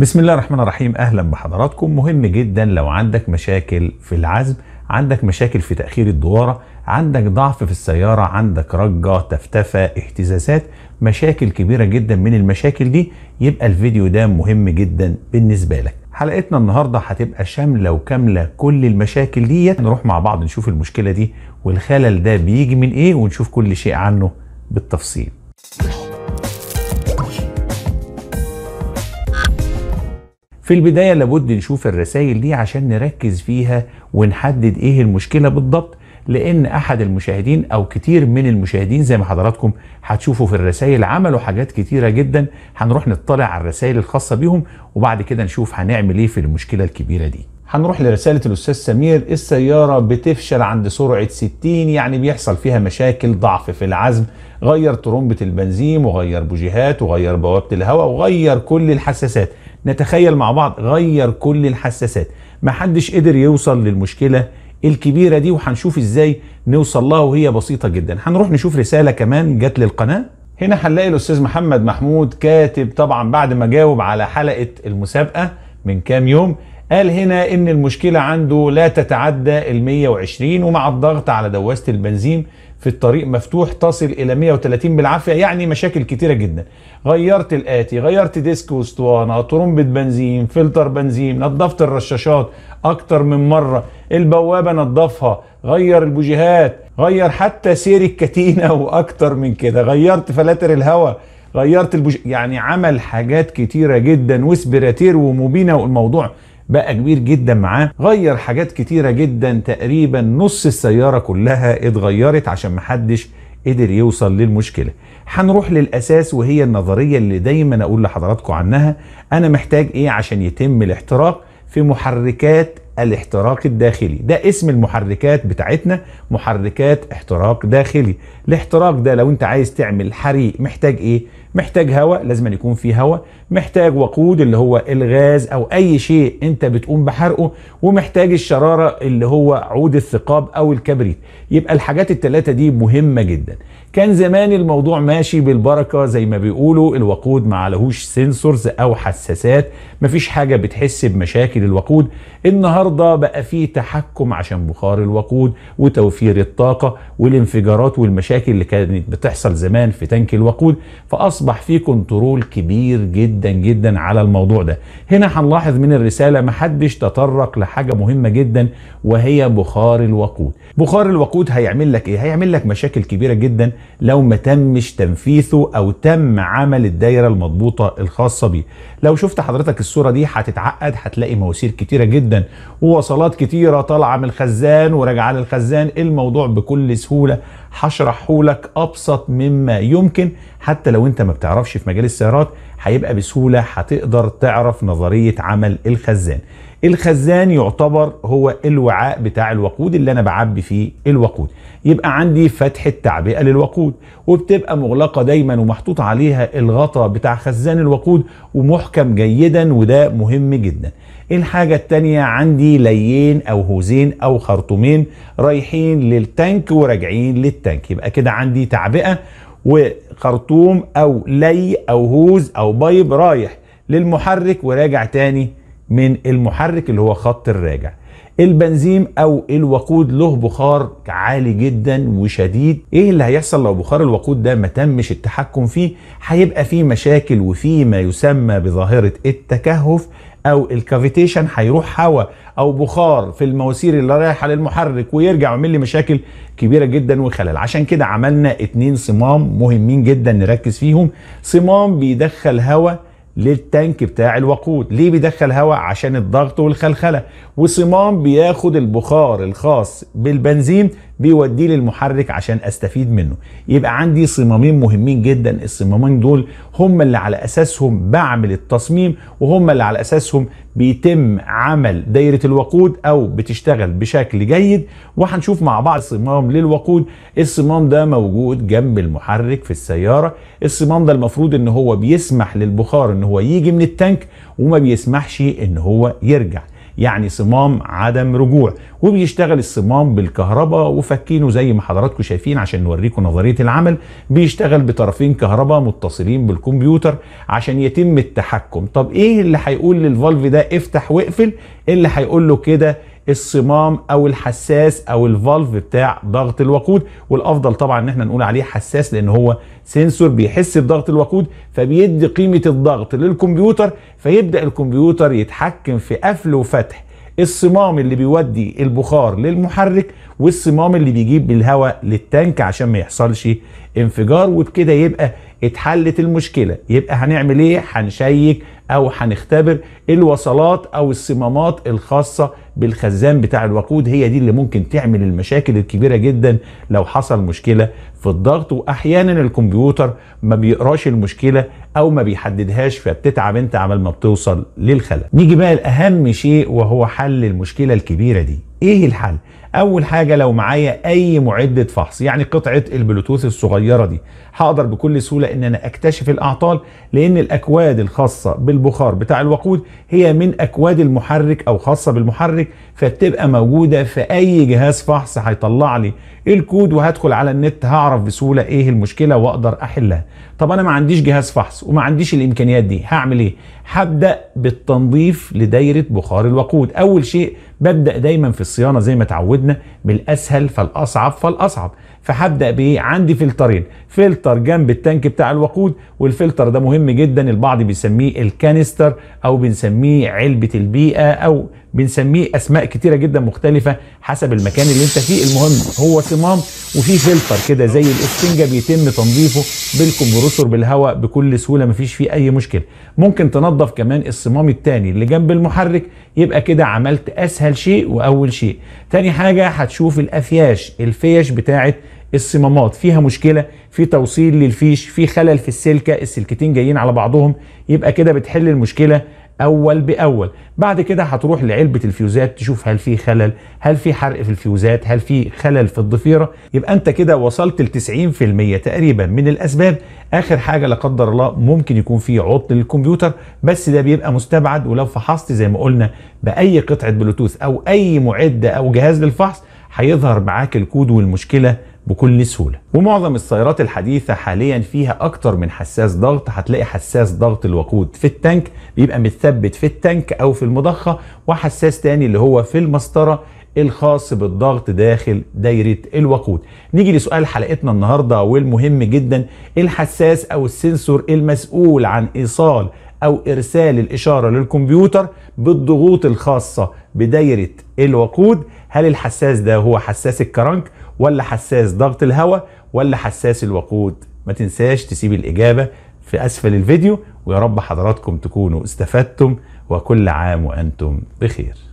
بسم الله الرحمن الرحيم اهلا بحضراتكم مهم جدا لو عندك مشاكل في العزم عندك مشاكل في تأخير الدوارة عندك ضعف في السيارة عندك رجة تفتفة اهتزازات مشاكل كبيرة جدا من المشاكل دي يبقى الفيديو ده مهم جدا بالنسبة لك حلقتنا النهاردة هتبقى شاملة وكاملة كل المشاكل دي نروح مع بعض نشوف المشكلة دي والخلل ده بيجي من ايه ونشوف كل شيء عنه بالتفصيل في البداية لابد نشوف الرسائل دي عشان نركز فيها ونحدد ايه المشكلة بالضبط لان احد المشاهدين او كتير من المشاهدين زي ما حضراتكم هتشوفوا في الرسائل عملوا حاجات كتيرة جدا هنروح نطلع على الرسائل الخاصة بيهم وبعد كده نشوف هنعمل ايه في المشكلة الكبيرة دي هنروح لرسالة الأستاذ سمير السيارة بتفشل عند سرعة 60 يعني بيحصل فيها مشاكل ضعف في العزم غير ترمبة البنزين وغير بوجيهات وغير بوابة الهواء وغير كل الحساسات نتخيل مع بعض غير كل الحساسات محدش قدر يوصل للمشكلة الكبيرة دي وحنشوف ازاي نوصل لها وهي بسيطة جدا هنروح نشوف رسالة كمان جت للقناة هنا هنلاقي الأستاذ محمد محمود كاتب طبعا بعد ما جاوب على حلقة المسابقة من كام يوم قال هنا ان المشكلة عنده لا تتعدى ال 120 ومع الضغط على دواسة البنزين في الطريق مفتوح تصل الى 130 بالعافية يعني مشاكل كتيرة جدا غيرت الاتي غيرت ديسك واسطوانة طرمبة بنزين فلتر بنزين نظفت الرشاشات اكتر من مرة البوابة نظفها غير البوجيهات غير حتى سير الكتينة واكتر من كده غيرت فلاتر الهواء غيرت البوج يعني عمل حاجات كتيرة جدا وسبراتير وموبينة والموضوع بقى كبير جدا معاه غير حاجات كتيرة جدا تقريبا نص السيارة كلها اتغيرت عشان محدش قدر يوصل للمشكلة هنروح للأساس وهي النظرية اللي دايما أقول لحضراتكم عنها أنا محتاج إيه عشان يتم الاحتراق في محركات الاحتراق الداخلي ده اسم المحركات بتاعتنا محركات احتراق داخلي الاحتراق ده لو انت عايز تعمل حريق محتاج ايه محتاج هواء لازم أن يكون فيه هواء محتاج وقود اللي هو الغاز او اي شيء انت بتقوم بحرقه ومحتاج الشرارة اللي هو عود الثقاب او الكبريت يبقى الحاجات الثلاثه دي مهمة جدا كان زمان الموضوع ماشي بالبركه زي ما بيقولوا الوقود ما عليهوش سنسورز او حساسات مفيش حاجه بتحس بمشاكل الوقود النهارده بقى فيه تحكم عشان بخار الوقود وتوفير الطاقه والانفجارات والمشاكل اللي كانت بتحصل زمان في تانك الوقود فاصبح فيه كنترول كبير جدا جدا على الموضوع ده هنا هنلاحظ من الرساله محدش تطرق لحاجه مهمه جدا وهي بخار الوقود بخار الوقود هيعمل لك ايه هيعمل لك مشاكل كبيره جدا لو ما تمش تنفيذه او تم عمل الدايره المضبوطه الخاصه بيه لو شفت حضرتك الصوره دي هتتعقد هتلاقي مواسير كتيره جدا ووصلات كتيره طالعه من الخزان وراجعه للخزان الموضوع بكل سهوله هشرحه لك ابسط مما يمكن حتى لو انت ما بتعرفش في مجال السيارات هيبقى بسهولة هتقدر تعرف نظرية عمل الخزان الخزان يعتبر هو الوعاء بتاع الوقود اللي انا بعبي فيه الوقود يبقى عندي فتحة تعبئة للوقود وبتبقى مغلقة دايما ومحطوط عليها الغطاء بتاع خزان الوقود ومحكم جيدا وده مهم جدا الحاجة التانية عندي ليين او هوزين او خرطومين رايحين للتانك وراجعين للتانك يبقى كده عندي تعبئة وخرطوم او لي او هوز او بايب رايح للمحرك وراجع تاني من المحرك اللي هو خط الراجع البنزين او الوقود له بخار عالي جدا وشديد ايه اللي هيحصل لو بخار الوقود ده ما تمش التحكم فيه هيبقى فيه مشاكل وفيه ما يسمى بظاهره التكهف او الكافيتيشن هيروح هواء او بخار في المواسير اللي رايحه للمحرك ويرجع ويعمل لي مشاكل كبيره جدا وخلل عشان كده عملنا اتنين صمام مهمين جدا نركز فيهم صمام بيدخل هواء للتانك بتاع الوقود ليه بيدخل هواء عشان الضغط والخلخله وصمام بياخد البخار الخاص بالبنزين بيوديه للمحرك عشان استفيد منه يبقى عندي صمامين مهمين جدا الصمامين دول هم اللي على اساسهم بعمل التصميم وهم اللي على اساسهم بيتم عمل دايره الوقود او بتشتغل بشكل جيد وهنشوف مع بعض صمام للوقود الصمام ده موجود جنب المحرك في السياره الصمام ده المفروض ان هو بيسمح للبخار ان هو يجي من التانك وما بيسمحش ان هو يرجع يعني صمام عدم رجوع وبيشتغل الصمام بالكهرباء وفكينه زي ما حضراتكم شايفين عشان نوريكم نظريه العمل بيشتغل بطرفين كهرباء متصلين بالكمبيوتر عشان يتم التحكم طب ايه اللي هيقول للفالف ده افتح واقفل إيه اللي هيقول له كده الصمام او الحساس او الفالف بتاع ضغط الوقود والافضل طبعا ان احنا نقول عليه حساس لان هو سنسور بيحس بضغط الوقود فبيدي قيمه الضغط للكمبيوتر فيبدا الكمبيوتر يتحكم في قفل وفتح الصمام اللي بيودي البخار للمحرك والصمام اللي بيجيب الهواء للتانك عشان ما يحصلش انفجار وبكده يبقى اتحلت المشكله يبقى هنعمل ايه هنشيك او هنختبر الوصلات او الصمامات الخاصه بالخزان بتاع الوقود هي دي اللي ممكن تعمل المشاكل الكبيره جدا لو حصل مشكله في الضغط واحيانا الكمبيوتر ما بيقراش المشكله او ما بيحددهاش فبتتعب انت عمل ما بتوصل للخلل نيجي بقى لاهم شيء وهو حل المشكله الكبيره دي ايه الحل اول حاجه لو معايا اي معده فحص يعني قطعه البلوتوث الصغيره دي هقدر بكل سهوله ان انا اكتشف الاعطال لان الاكواد الخاصه بالبخار بتاع الوقود هي من اكواد المحرك او خاصه بالمحرك فبتبقى موجوده في اي جهاز فحص هيطلع لي الكود وهدخل على النت هعرف بسهوله ايه المشكله واقدر احلها طب انا ما عنديش جهاز فحص وما عنديش الامكانيات دي هعمل ايه هبدأ بالتنظيف لدايرة بخار الوقود أول شيء ببدأ دايما في الصيانة زي ما تعودنا بالأسهل فالأصعب فالأصعب فهبدأ بإيه عندي فلترين فلتر جنب التانك بتاع الوقود والفلتر ده مهم جدا البعض بيسميه الكانستر أو بنسميه علبة البيئة أو بنسميه اسماء كتيره جدا مختلفه حسب المكان اللي انت فيه المهم هو صمام وفي فلتر كده زي الاسفنجه بيتم تنظيفه بالكمبرسور بالهواء بكل سهوله مفيش فيه اي مشكله ممكن تنظف كمان الصمام التاني اللي جنب المحرك يبقى كده عملت اسهل شيء واول شيء تاني حاجه هتشوف الافياش الفيش بتاعه الصمامات فيها مشكلة في توصيل للفيش في خلل في السلكة السلكتين جايين على بعضهم يبقى كده بتحل المشكلة اول باول بعد كده هتروح لعلبه الفيوزات تشوف هل في خلل هل في حرق في الفيوزات هل في خلل في الضفيره يبقى انت كده وصلت ل 90% تقريبا من الاسباب اخر حاجه لا قدر الله ممكن يكون في عطل للكمبيوتر بس ده بيبقى مستبعد ولو فحصت زي ما قلنا باي قطعه بلوتوث او اي معده او جهاز للفحص هيظهر معاك الكود والمشكله بكل سهولة ومعظم السيارات الحديثة حاليا فيها اكتر من حساس ضغط هتلاقي حساس ضغط الوقود في التانك بيبقى متثبت في التانك او في المضخة وحساس تاني اللي هو في المسطرة الخاص بالضغط داخل دايرة الوقود نيجي لسؤال حلقتنا النهاردة والمهم جدا الحساس او السنسور المسؤول عن ايصال او ارسال الاشاره للكمبيوتر بالضغوط الخاصه بدايره الوقود هل الحساس ده هو حساس الكرنك ولا حساس ضغط الهواء ولا حساس الوقود ما تنساش تسيب الاجابه في اسفل الفيديو ويا رب حضراتكم تكونوا استفدتم وكل عام وانتم بخير